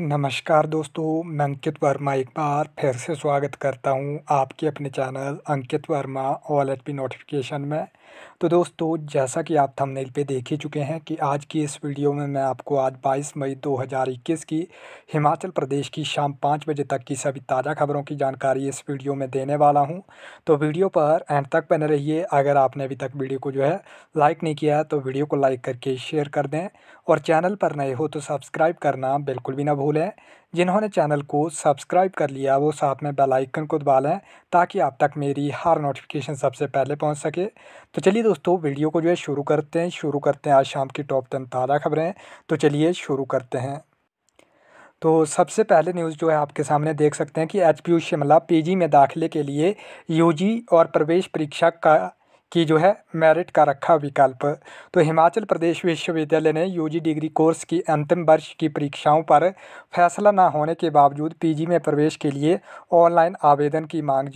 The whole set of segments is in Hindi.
नमस्कार दोस्तों मैं अंकित वर्मा एक बार फिर से स्वागत करता हूं आपके अपने चैनल अंकित वर्मा ऑल एच पी नोटिफिकेशन में तो दोस्तों जैसा कि आप थंबनेल पे देख ही चुके हैं कि आज की इस वीडियो में मैं आपको आज 22 मई 2021 की हिमाचल प्रदेश की शाम पाँच बजे तक की सभी ताज़ा खबरों की जानकारी इस वीडियो में देने वाला हूँ तो वीडियो पर एंड तक बने रहिए अगर आपने अभी तक वीडियो को जो है लाइक नहीं किया है तो वीडियो को लाइक करके शेयर कर दें और चैनल पर नए हो तो सब्सक्राइब करना बिल्कुल भी ना भूल भूलें जिन्होंने चैनल को सब्सक्राइब कर लिया वो साथ में बेल आइकन को दबा लें ताकि आप तक मेरी हर नोटिफिकेशन सबसे पहले पहुंच सके तो चलिए दोस्तों वीडियो को जो है शुरू करते हैं शुरू करते हैं आज शाम की टॉप टेन ताज़ा खबरें तो चलिए शुरू करते हैं तो सबसे पहले न्यूज़ जो है आपके सामने देख सकते हैं कि एच शिमला जी में दाखिले के लिए जी और प्रवेश परीक्षा का की जो है मेरिट का रखा विकल्प तो हिमाचल प्रदेश विश्वविद्यालय ने यूजी डिग्री कोर्स की अंतिम वर्ष की परीक्षाओं पर फैसला न होने के बावजूद पीजी में प्रवेश के लिए ऑनलाइन आवेदन की मांग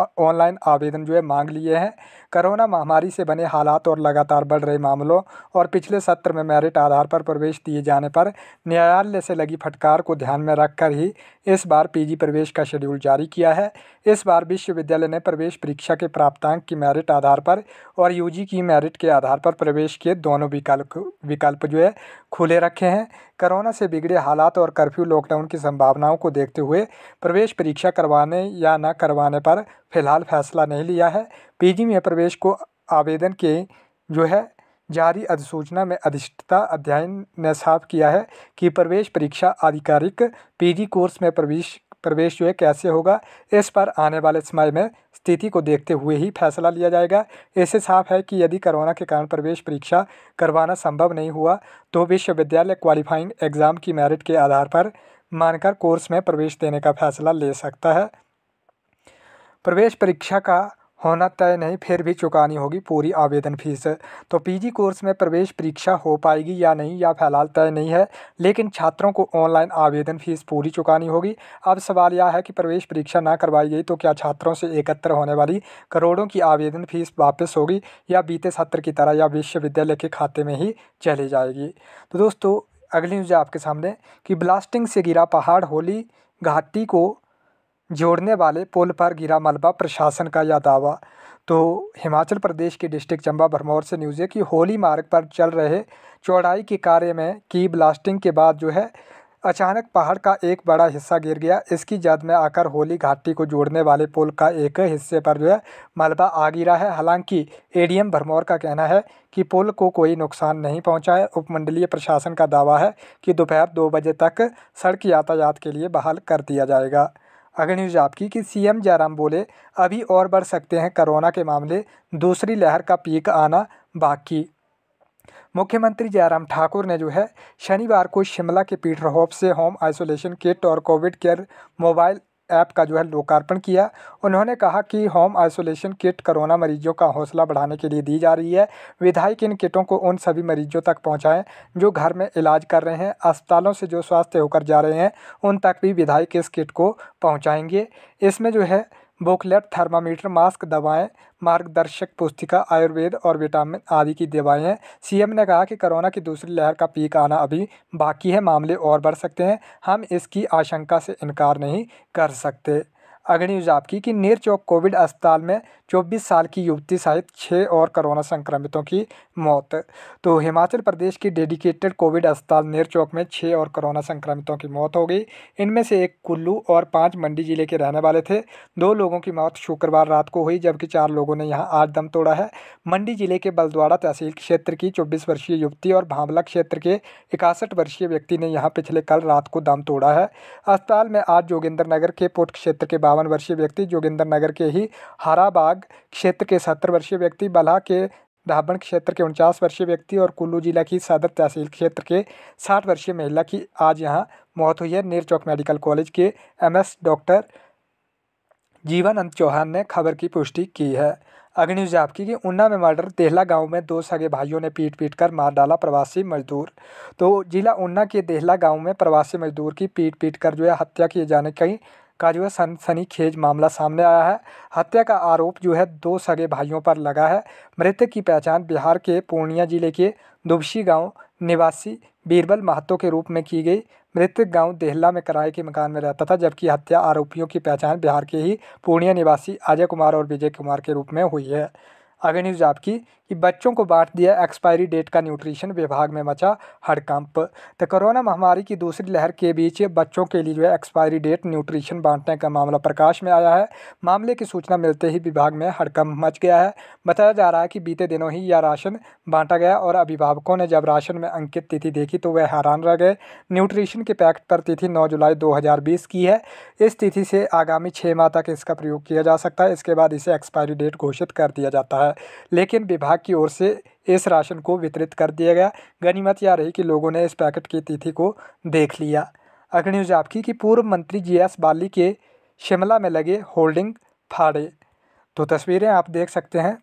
ऑनलाइन आवेदन जो है मांग लिए हैं कोरोना महामारी से बने हालात और लगातार बढ़ रहे मामलों और पिछले सत्र में मेरिट आधार पर प्रवेश दिए जाने पर न्यायालय से लगी फटकार को ध्यान में रखकर ही इस बार पीजी प्रवेश का शेड्यूल जारी किया है इस बार विश्वविद्यालय ने प्रवेश परीक्षा के प्राप्तांक की मेरिट आधार पर और यू की मेरिट के आधार पर प्रवेश के दोनों विकल्प विकल्प जो है खुले रखे हैं कोरोना से बिगड़े हालात और कर्फ्यू लॉकडाउन की संभावनाओं को देखते हुए प्रवेश परीक्षा करवाने या न करवाने पर फिलहाल फैसला नहीं लिया है पीजी में प्रवेश को आवेदन के जो है जारी अधिसूचना में अधिष्ठता अध्ययन ने साफ किया है कि प्रवेश परीक्षा आधिकारिक पीजी कोर्स में प्रवेश प्रवेश जो है कैसे होगा इस पर आने वाले समय में स्थिति को देखते हुए ही फैसला लिया जाएगा इससे साफ है कि यदि कोरोना के कारण प्रवेश परीक्षा करवाना संभव नहीं हुआ तो विश्वविद्यालय क्वालिफाइंग एग्ज़ाम की मेरिट के आधार पर मानकर कोर्स में प्रवेश देने का फैसला ले सकता है प्रवेश परीक्षा का होना तय नहीं फिर भी चुकानी होगी पूरी आवेदन फीस तो पीजी कोर्स में प्रवेश परीक्षा हो पाएगी या नहीं या फिलहाल तय नहीं है लेकिन छात्रों को ऑनलाइन आवेदन फीस पूरी चुकानी होगी अब सवाल यह है कि प्रवेश परीक्षा ना करवाई गई तो क्या छात्रों से एकत्र होने वाली करोड़ों की आवेदन फीस वापस होगी या बीते सत्र की तरह या विश्वविद्यालय के खाते में ही चली जाएगी तो दोस्तों अगली न्यूज़ आपके सामने कि ब्लास्टिंग से गिरा पहाड़ होली घाटी को जोड़ने वाले पुल पर गिरा मलबा प्रशासन का यह दावा तो हिमाचल प्रदेश के डिस्ट्रिक्ट चंबा भरमौर से न्यूज़ है कि होली मार्ग पर चल रहे चौड़ाई के कार्य में की ब्लास्टिंग के बाद जो है अचानक पहाड़ का एक बड़ा हिस्सा गिर गया इसकी जद में आकर होली घाटी को जोड़ने वाले पुल का एक हिस्से पर जो है मलबा आ गिरा है हालांकि एडीएम भरमौर का कहना है कि पुल को कोई नुकसान नहीं पहुंचा है उपमंडलीय प्रशासन का दावा है कि दोपहर दो बजे तक सड़क यातायात के लिए बहाल कर दिया जाएगा अगर न्यूज आपकी कि सीएम जयराम बोले अभी और बढ़ सकते हैं कोरोना के मामले दूसरी लहर का पीक आना बाकी मुख्यमंत्री जयराम ठाकुर ने जो है शनिवार को शिमला के पीटर होप से होम आइसोलेशन किट और कोविड केयर मोबाइल ऐप का जो है लोकार्पण किया उन्होंने कहा कि होम आइसोलेशन किट कोरोना मरीजों का हौसला बढ़ाने के लिए दी जा रही है विधायक इन किटों को उन सभी मरीजों तक पहुँचाएँ जो घर में इलाज कर रहे हैं अस्पतालों से जो स्वास्थ्य होकर जा रहे हैं उन तक भी विधायक इस किट को पहुँचाएंगे इसमें जो है बुकलेट थर्मामीटर मास्क दवाएं मार्गदर्शक पुस्तिका आयुर्वेद और विटामिन आदि की दवाएं हैं सीएम ने कहा कि कोरोना की दूसरी लहर का पीक आना अभी बाकी है मामले और बढ़ सकते हैं हम इसकी आशंका से इनकार नहीं कर सकते अगली न्यूज आपकी कि नीर चौक कोविड अस्पताल में 24 साल की युवती सहित छः और कोरोना संक्रमितों की मौत तो हिमाचल प्रदेश की डेडिकेटेड कोविड अस्पताल नीर चौक में छः और कोरोना संक्रमितों की मौत हो गई इनमें से एक कुल्लू और पाँच मंडी जिले के रहने वाले थे दो लोगों की मौत शुक्रवार रात को हुई जबकि चार लोगों ने यहाँ आज दम तोड़ा है मंडी जिले के बलद्वाड़ा तहसील क्षेत्र की चौबीस वर्षीय युवती और भावला क्षेत्र के इकसठ वर्षीय व्यक्ति ने यहाँ पिछले कल रात को दम तोड़ा है अस्पताल में आज जोगिंदर नगर के पुट क्षेत्र के बाद बावन वर्षीय व्यक्ति जोगिंदर नगर के ही हराबाग क्षेत्र के सत्तर वर्षीय व्यक्ति बल्हा के डहाबण क्षेत्र के उनचास वर्षीय व्यक्ति और कुल्लू जिला की सदर तहसील क्षेत्र के साठ वर्षीय महिला की आज यहाँ मौत हुई है नीर चौक मेडिकल कॉलेज के एस डॉक्टर जीवानंद चौहान ने खबर की पुष्टि की है अग्नि न्यूज आपकी कि ऊना में मर्डर देहला गांव में दो सगे भाइयों ने पीट पीट कर मार डाला प्रवासी मजदूर तो जिला ऊना के देहला गांव में प्रवासी मजदूर की पीट पीट कर जो है हत्या किए जाने की का जो है सन मामला सामने आया है हत्या का आरोप जो है दो सगे भाइयों पर लगा है मृतक की पहचान बिहार के पूर्णिया जिले के दुबशी गांव निवासी बीरबल महतो के रूप में की गई मृतक गांव देहला में कराए के मकान में रहता था जबकि हत्या आरोपियों की पहचान बिहार के ही पूर्णिया निवासी अजय कुमार और विजय कुमार के रूप में हुई है अगर न्यूज़ आपकी कि बच्चों को बांट दिया एक्सपायरी डेट का न्यूट्रिशन विभाग में मचा हड़कंप तो कोरोना महामारी की दूसरी लहर के बीच बच्चों के लिए जो है एक्सपायरी डेट न्यूट्रिशन बांटने का मामला प्रकाश में आया है मामले की सूचना मिलते ही विभाग में हड़कंप मच गया है बताया जा रहा है कि बीते दिनों ही यह राशन बांटा गया और अभिभावकों ने जब राशन में अंकित तिथि देखी तो वह हैरान रह गए न्यूट्रिशन के पैक्ट पर तिथि नौ जुलाई दो की है इस तिथि से आगामी छः माह तक इसका प्रयोग किया जा सकता है इसके बाद इसे एक्सपायरी डेट घोषित कर दिया जाता है लेकिन विभाग की ओर से इस राशन को वितरित कर दिया गया गनीमत यह रही कि लोगों ने इस पैकेट की तिथि को देख लिया अग्नि न्यूज आपकी कि पूर्व मंत्री जी एस बाली के शिमला में लगे होल्डिंग फाड़े तो तस्वीरें आप देख सकते हैं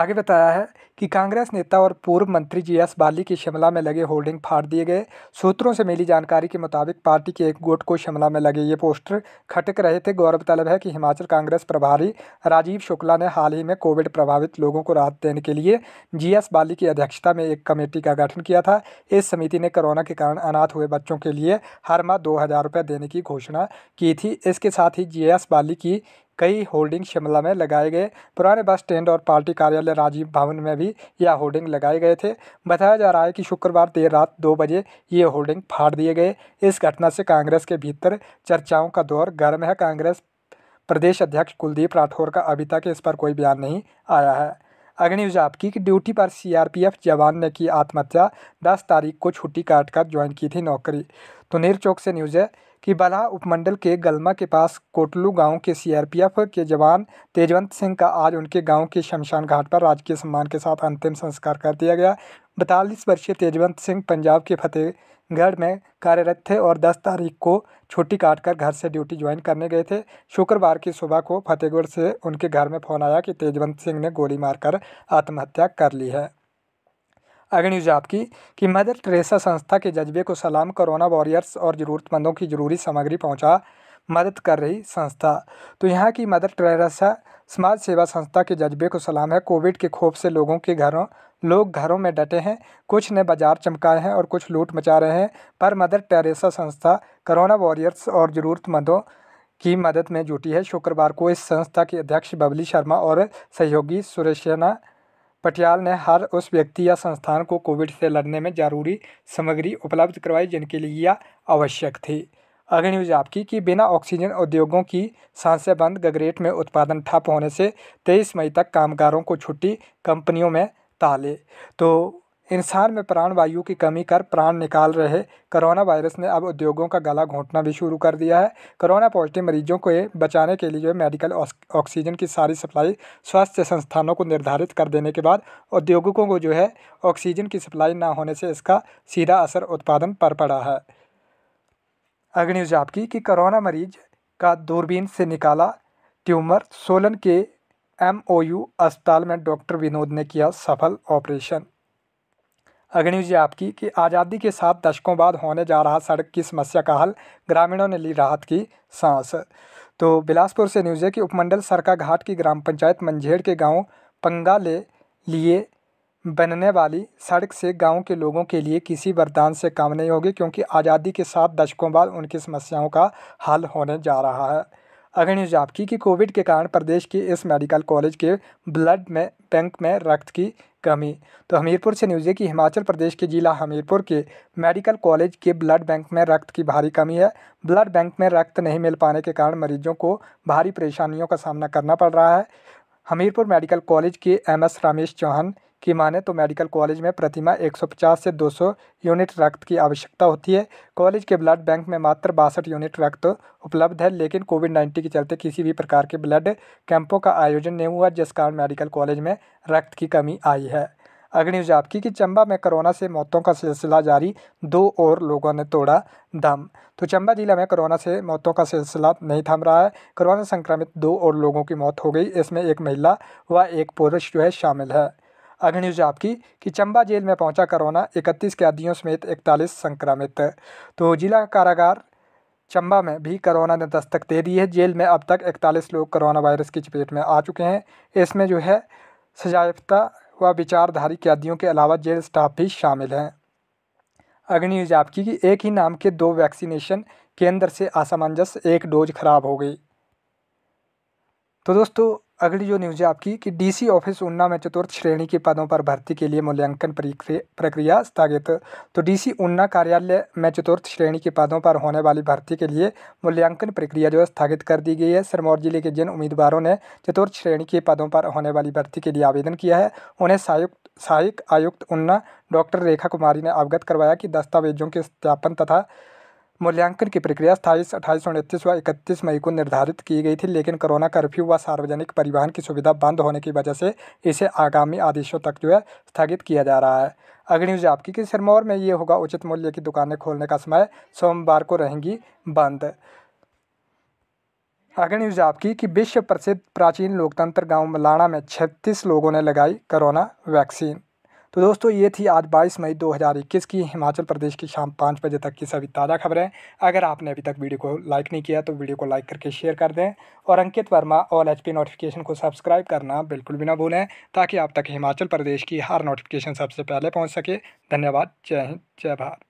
आगे बताया है कि कांग्रेस नेता और पूर्व मंत्री जी एस बाली की शिमला में लगे होर्डिंग फाड़ दिए गए सूत्रों से मिली जानकारी के मुताबिक पार्टी के एक गुट को शिमला में लगे ये पोस्टर खटक रहे थे गौरतलब है कि हिमाचल कांग्रेस प्रभारी राजीव शुक्ला ने हाल ही में कोविड प्रभावित लोगों को राहत देने के लिए जी एस बाली की अध्यक्षता में एक कमेटी का गठन किया था इस समिति ने कोरोना के कारण अनाथ हुए बच्चों के लिए हर माह दो हज़ार देने की घोषणा की थी इसके साथ ही जी एस बाली की कई होर्डिंग शिमला में लगाए गए पुराने बस स्टैंड और पार्टी कार्यालय राजीव भवन में भी यह होर्डिंग लगाए गए थे बताया जा रहा है कि शुक्रवार देर रात दो बजे ये होर्डिंग फाड़ दिए गए इस घटना से कांग्रेस के भीतर चर्चाओं का दौर गर्म है कांग्रेस प्रदेश अध्यक्ष कुलदीप राठौर का अभी तक इस पर कोई बयान नहीं आया है अगली न्यूज़ आपकी कि ड्यूटी पर सीआरपीएफ जवान ने की आत्महत्या दस तारीख को छुट्टी काट कर ज्वाइन की थी नौकरी तो नीर चौक से न्यूज़ है कि बलहा उपमंडल के गलमा के पास कोटलू गांव के सीआरपीएफ के जवान तेजवंत सिंह का आज उनके गांव के शमशान घाट पर राजकीय सम्मान के साथ अंतिम संस्कार कर दिया गया बतालीस वर्षीय तेजवंत सिंह पंजाब के फतेह गढ़ में कार्यरत थे और 10 तारीख को छुट्टी काटकर घर से ड्यूटी ज्वाइन करने गए थे शुक्रवार की सुबह को फतेहगढ़ से उनके घर में फ़ोन आया कि तेजवंत सिंह ने गोली मारकर आत्महत्या कर ली है अगर न्यूज आपकी कि मदर ट्रेसा संस्था के जज्बे को सलाम कोरोना वॉरियर्स और ज़रूरतमंदों की ज़रूरी सामग्री पहुँचा मदद कर रही संस्था तो यहाँ की मदर टेरेसा समाज सेवा संस्था के जज्बे को सलाम है कोविड के खोफ से लोगों के घरों लोग घरों में डटे हैं कुछ ने बाजार चमकाए हैं और कुछ लूट मचा रहे हैं पर मदर टेरेसा संस्था कोरोना वॉरियर्स और ज़रूरतमंदों की मदद में जुटी है शुक्रवार को इस संस्था के अध्यक्ष बबली शर्मा और सहयोगी सुरेशना पटियाल ने हर उस व्यक्ति या संस्थान को कोविड से लड़ने में जरूरी सामग्री उपलब्ध करवाई जिनके लिए यह आवश्यक थी अगर न्यूज आपकी कि बिना ऑक्सीजन उद्योगों की सांसें बंद गगरेट में उत्पादन ठप होने से तेईस मई तक कामगारों को छुट्टी कंपनियों में ताले तो इंसान में प्राण वायु की कमी कर प्राण निकाल रहे कोरोना वायरस ने अब उद्योगों का गला घोंटना भी शुरू कर दिया है कोरोना पॉजिटिव मरीजों को बचाने के लिए मेडिकल ऑक्सीजन की सारी सप्लाई स्वास्थ्य संस्थानों को निर्धारित कर देने के बाद उद्योगों को जो है ऑक्सीजन की सप्लाई ना होने से इसका सीधा असर उत्पादन पर पड़ा है अग्नि न्यूज आपकी कि कोरोना मरीज का दूरबीन से निकाला ट्यूमर सोलन के एमओयू अस्पताल में डॉक्टर विनोद ने किया सफल ऑपरेशन अग्नि आपकी कि आज़ादी के साथ दशकों बाद होने जा रहा सड़क की समस्या का हल ग्रामीणों ने ली राहत की सांस तो बिलासपुर से न्यूज़ है कि उपमंडल सरका घाट की ग्राम पंचायत मंझेड़ के गांव पंगा ले लिए बनने वाली सड़क से गांव के लोगों के लिए किसी वरदान से काम नहीं होगी क्योंकि आज़ादी के साथ दशकों बाद उनकी समस्याओं का हल होने जा रहा है अग्नि आपकी की कोविड के कारण प्रदेश के इस मेडिकल कॉलेज के ब्लड में बैंक में रक्त की कमी तो हमीरपुर से न्यूज़ है कि हिमाचल प्रदेश के जिला हमीरपुर के मेडिकल कॉलेज के ब्लड बैंक में रक्त की भारी कमी है ब्लड बैंक में रक्त नहीं मिल पाने के कारण मरीजों को भारी परेशानियों का सामना करना पड़ रहा है हमीरपुर मेडिकल कॉलेज के एम एस रमेश चौहान की माने तो मेडिकल कॉलेज में प्रतिमा 150 से 200 यूनिट रक्त की आवश्यकता होती है कॉलेज के ब्लड बैंक में मात्र बासठ यूनिट रक्त उपलब्ध है लेकिन कोविड 19 के चलते किसी भी प्रकार के ब्लड कैंपों का आयोजन नहीं हुआ जिस कारण मेडिकल कॉलेज में रक्त की कमी आई है अग्नि न्यूज आपकी कि चंबा में कोरोना से मौतों का सिलसिला जारी दो और लोगों ने तोड़ा दम तो चंबा जिला में कोरोना से मौतों का सिलसिला नहीं थम रहा है कोरोना संक्रमित दो और लोगों की मौत हो गई इसमें एक महिला व एक पुरुष जो है शामिल है अग्नि न्यूज आपकी कि चंबा जेल में पहुंचा कोरोना इकतीस कैदियों समेत इकतालीस संक्रमित तो जिला कारागार चंबा में भी कोरोना ने दस्तक दे दी है जेल में अब तक इकतालीस लोग कोरोना वायरस की चपेट में आ चुके हैं इसमें जो है सजायफ्ता व विचारधारी कैदियों के अलावा जेल स्टाफ भी शामिल हैं अग्नि न्यूज आपकी कि एक ही नाम के दो वैक्सीनेशन केंद्र से असमंजस एक डोज खराब हो गई तो दोस्तों अगली जो न्यूज़ है आपकी कि डीसी ऑफिस ऊना में चतुर्थ श्रेणी के पदों पर भर्ती के लिए मूल्यांकन प्रक्रिया स्थगित तो डीसी ऊना कार्यालय में चतुर्थ श्रेणी के पदों पर होने वाली भर्ती के लिए मूल्यांकन प्रक्रिया जो है स्थगित कर दी गई है सिरमौर जिले के जिन उम्मीदवारों ने चतुर्थ श्रेणी के पदों पर होने वाली भर्ती के लिए आवेदन किया है उन्हें सहायुक्त सहायक आयुक्त ऊना डॉक्टर रेखा कुमारी ने अवगत करवाया कि दस्तावेजों के सत्यापन तथा मूल्यांकन की प्रक्रिया सताईस अट्ठाईस उनतीस व इकतीस मई को निर्धारित की गई थी लेकिन कोरोना कर्फ्यू व सार्वजनिक परिवहन की सुविधा बंद होने की वजह से इसे आगामी आदेशों तक जो है स्थगित किया जा रहा है अगली न्यूज आपकी कि सिरमौर में ये होगा उचित मूल्य की दुकानें खोलने का समय सोमवार को रहेंगी बंद अगली न्यूज आपकी कि विश्व प्रसिद्ध प्राचीन लोकतंत्र गांव मलाना में 36 लोगों ने लगाई कोरोना वैक्सीन तो दोस्तों ये थी आज बाईस मई 2021 की हिमाचल प्रदेश की शाम पाँच बजे तक की सभी ताज़ा खबरें अगर आपने अभी तक वीडियो को लाइक नहीं किया तो वीडियो को लाइक करके शेयर कर दें और अंकित वर्मा ऑल एच नोटिफिकेशन को सब्सक्राइब करना बिल्कुल भी ना भूलें ताकि आप तक हिमाचल प्रदेश की हर नोटिफिकेशन सबसे पहले पहुँच सके धन्यवाद जय हिंद जय भारत